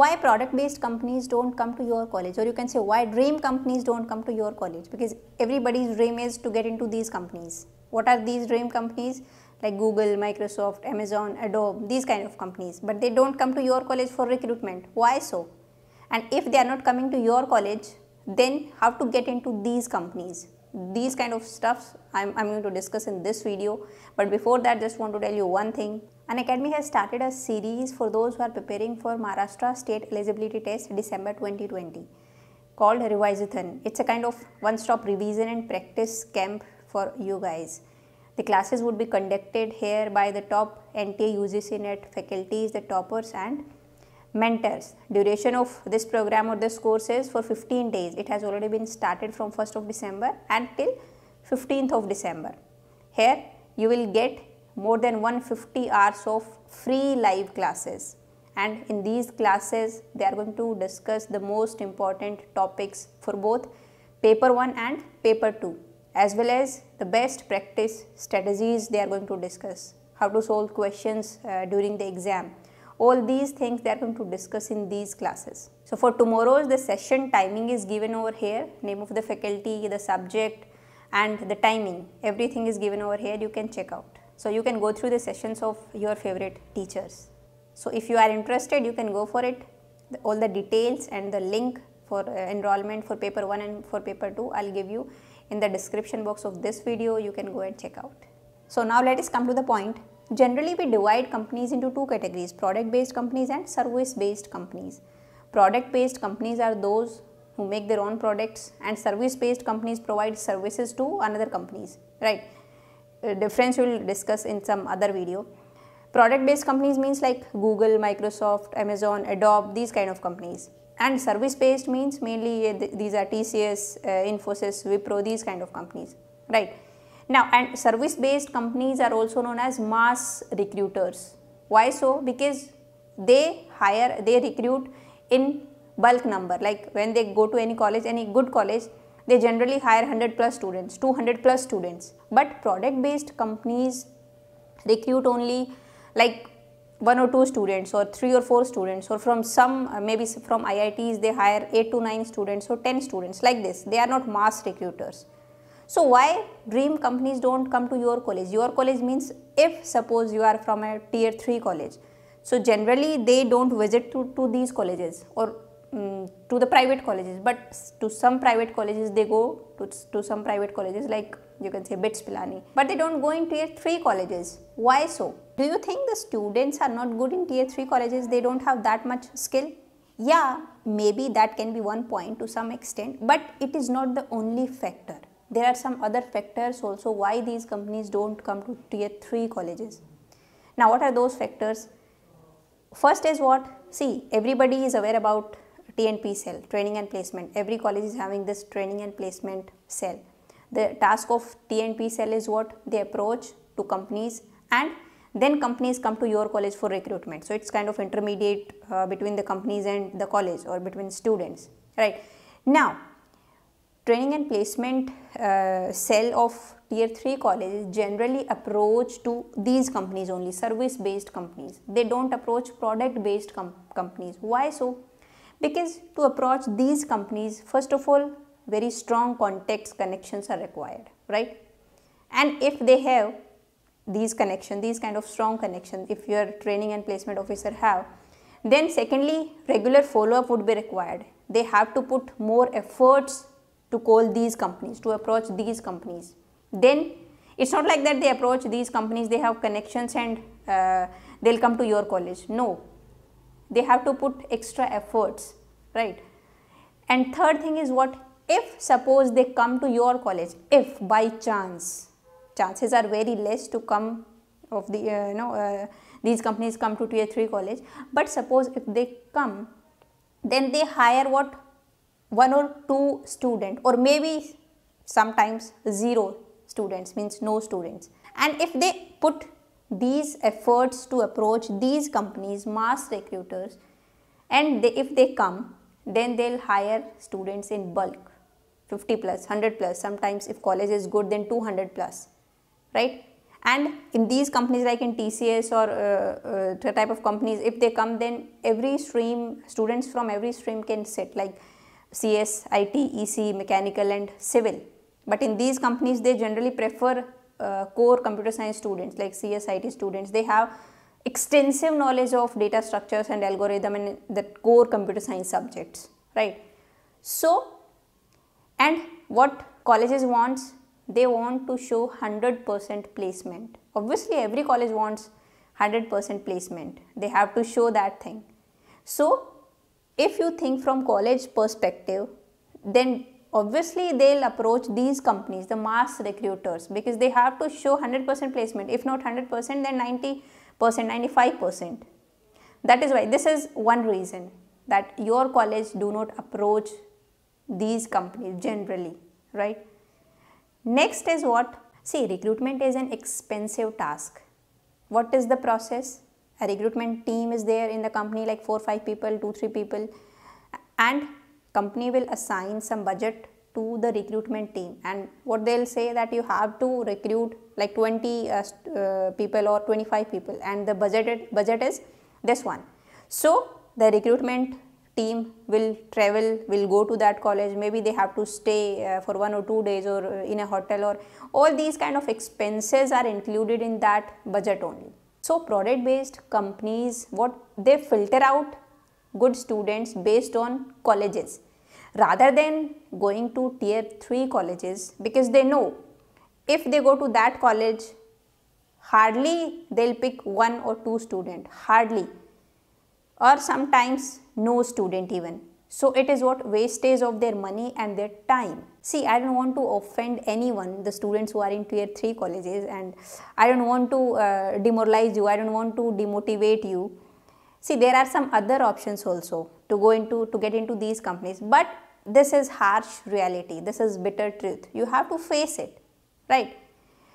why product based companies don't come to your college or you can say why dream companies don't come to your college because everybody's dream is to get into these companies what are these dream companies like google microsoft amazon adobe these kind of companies but they don't come to your college for recruitment why so and if they are not coming to your college then how to get into these companies these kind of stuffs I'm, I'm going to discuss in this video but before that just want to tell you one thing an academy has started a series for those who are preparing for Maharashtra State Eligibility Test December 2020 called Revisathon. It's a kind of one-stop revision and practice camp for you guys. The classes would be conducted here by the top NTA UGC net faculties, the toppers and mentors. Duration of this program or this course is for 15 days. It has already been started from 1st of December until 15th of December. Here you will get more than 150 hours of free live classes and in these classes they are going to discuss the most important topics for both paper 1 and paper 2 as well as the best practice strategies they are going to discuss how to solve questions uh, during the exam all these things they are going to discuss in these classes. So for tomorrow's the session timing is given over here name of the faculty the subject and the timing everything is given over here you can check out. So you can go through the sessions of your favorite teachers. So if you are interested, you can go for it. all the details and the link for uh, enrollment for paper 1 and for paper 2, I'll give you in the description box of this video. You can go and check out. So now let us come to the point. Generally, we divide companies into two categories, product-based companies and service-based companies. Product-based companies are those who make their own products and service-based companies provide services to another companies, right? Uh, difference we will discuss in some other video. Product based companies means like Google, Microsoft, Amazon, Adobe, these kind of companies. And service based means mainly uh, th these are TCS, uh, Infosys, Wipro, these kind of companies, right. Now and service based companies are also known as mass recruiters. Why so? Because they hire, they recruit in bulk number like when they go to any college, any good college, they generally hire 100 plus students 200 plus students but product based companies recruit only like one or two students or three or four students or from some uh, maybe from IITs they hire 8 to 9 students or 10 students like this they are not mass recruiters so why dream companies don't come to your college your college means if suppose you are from a tier 3 college so generally they don't visit to, to these colleges or um, to the private colleges but to some private colleges they go to, to some private colleges like you can say BITS Pilani but they don't go in tier 3 colleges. Why so? Do you think the students are not good in tier 3 colleges they don't have that much skill? Yeah, maybe that can be one point to some extent but it is not the only factor. There are some other factors also why these companies don't come to tier 3 colleges. Now what are those factors? First is what? See, everybody is aware about TNP cell, training and placement. Every college is having this training and placement cell. The task of TNP cell is what? They approach to companies and then companies come to your college for recruitment. So it's kind of intermediate uh, between the companies and the college or between students, right? Now, training and placement uh, cell of tier 3 colleges generally approach to these companies only, service based companies. They don't approach product based com companies. Why so? Because to approach these companies, first of all, very strong contacts connections are required, right? And if they have these connection, these kind of strong connection, if your training and placement officer have, then secondly, regular follow-up would be required. They have to put more efforts to call these companies, to approach these companies. Then it's not like that they approach these companies, they have connections and uh, they'll come to your college. No, they have to put extra efforts, right? And third thing is what if suppose they come to your college, if by chance, chances are very less to come of the, uh, you know, uh, these companies come to tier 3 college, but suppose if they come, then they hire what one or two student or maybe sometimes zero students means no students and if they put these efforts to approach these companies, mass recruiters and they, if they come then they'll hire students in bulk 50 plus 100 plus sometimes if college is good then 200 plus right and in these companies like in tcs or uh, uh, type of companies if they come then every stream students from every stream can sit like cs it ec mechanical and civil but in these companies they generally prefer uh, core computer science students like CSIT students, they have extensive knowledge of data structures and algorithm and the core computer science subjects, right? So, and what colleges wants? They want to show 100% placement. Obviously, every college wants 100% placement. They have to show that thing. So, if you think from college perspective, then obviously they'll approach these companies the mass recruiters because they have to show 100% placement if not 100% then 90% 95% that is why this is one reason that your college do not approach these companies generally right next is what see recruitment is an expensive task what is the process a recruitment team is there in the company like four five people two three people and company will assign some budget to the recruitment team and what they'll say that you have to recruit like 20 uh, uh, people or 25 people and the budgeted budget is this one so the recruitment team will travel will go to that college maybe they have to stay uh, for one or two days or uh, in a hotel or all these kind of expenses are included in that budget only so product based companies what they filter out good students based on colleges rather than going to tier 3 colleges because they know if they go to that college hardly they'll pick one or two student hardly or sometimes no student even so it is what wastes of their money and their time see i don't want to offend anyone the students who are in tier 3 colleges and i don't want to uh, demoralize you i don't want to demotivate you See, there are some other options also to go into, to get into these companies. But this is harsh reality. This is bitter truth. You have to face it, right?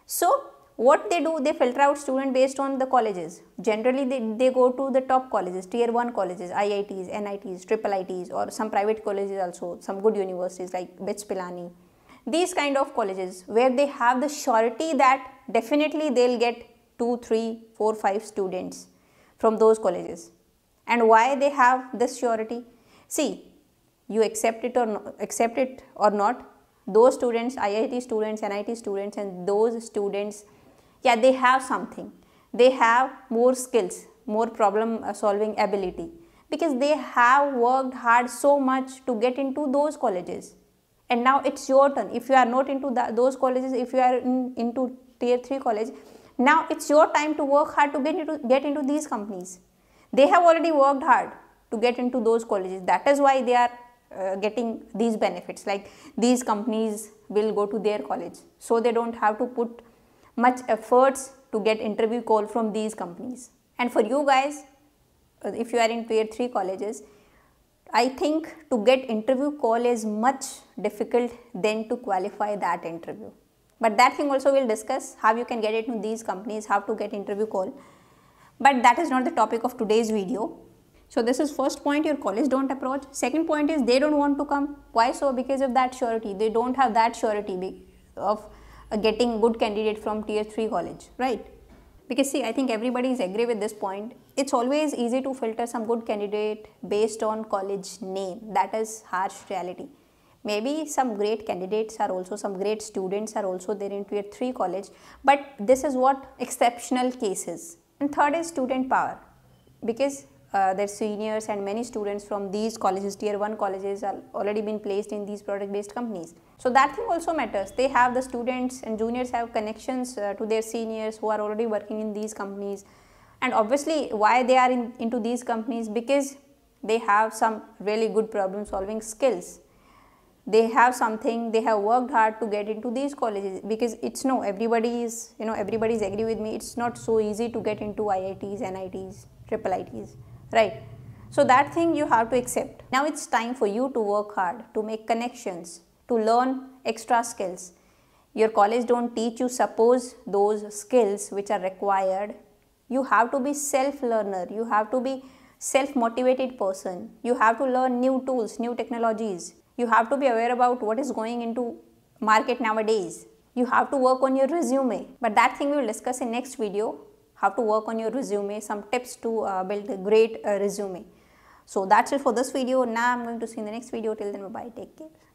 So, what they do, they filter out student based on the colleges. Generally, they, they go to the top colleges, tier 1 colleges, IITs, NITs, triple ITs or some private colleges also, some good universities like BITS Pilani. These kind of colleges where they have the surety that definitely they'll get 2, 3, 4, 5 students from those colleges and why they have this surety. See, you accept it or accept it or not, those students, IIT students, NIT students and those students, yeah, they have something. They have more skills, more problem uh, solving ability because they have worked hard so much to get into those colleges. And now it's your turn. If you are not into the, those colleges, if you are in, into tier 3 college, now it's your time to work hard to get into, get into these companies they have already worked hard to get into those colleges that is why they are uh, getting these benefits like these companies will go to their college so they don't have to put much efforts to get interview call from these companies and for you guys uh, if you are in tier 3 colleges I think to get interview call is much difficult than to qualify that interview. But that thing also we'll discuss how you can get it to these companies, how to get interview call. But that is not the topic of today's video. So this is first point your college don't approach. Second point is they don't want to come. Why so? Because of that surety. They don't have that surety of uh, getting good candidate from tier 3 college, right? Because see, I think everybody is agree with this point. It's always easy to filter some good candidate based on college name. That is harsh reality. Maybe some great candidates are also, some great students are also there in tier 3 college. But this is what exceptional cases and third is student power because uh, their seniors and many students from these colleges, tier 1 colleges are already been placed in these product based companies. So that thing also matters. They have the students and juniors have connections uh, to their seniors who are already working in these companies. And obviously why they are in, into these companies because they have some really good problem solving skills they have something they have worked hard to get into these colleges because it's no everybody is you know everybody's agree with me it's not so easy to get into iits nits triple its right so that thing you have to accept now it's time for you to work hard to make connections to learn extra skills your college don't teach you suppose those skills which are required you have to be self learner you have to be self motivated person you have to learn new tools new technologies you have to be aware about what is going into market nowadays. You have to work on your resume. But that thing we will discuss in next video, how to work on your resume, some tips to uh, build a great uh, resume. So that's it for this video. Now I'm going to see you in the next video. Till then, bye-bye. Take care.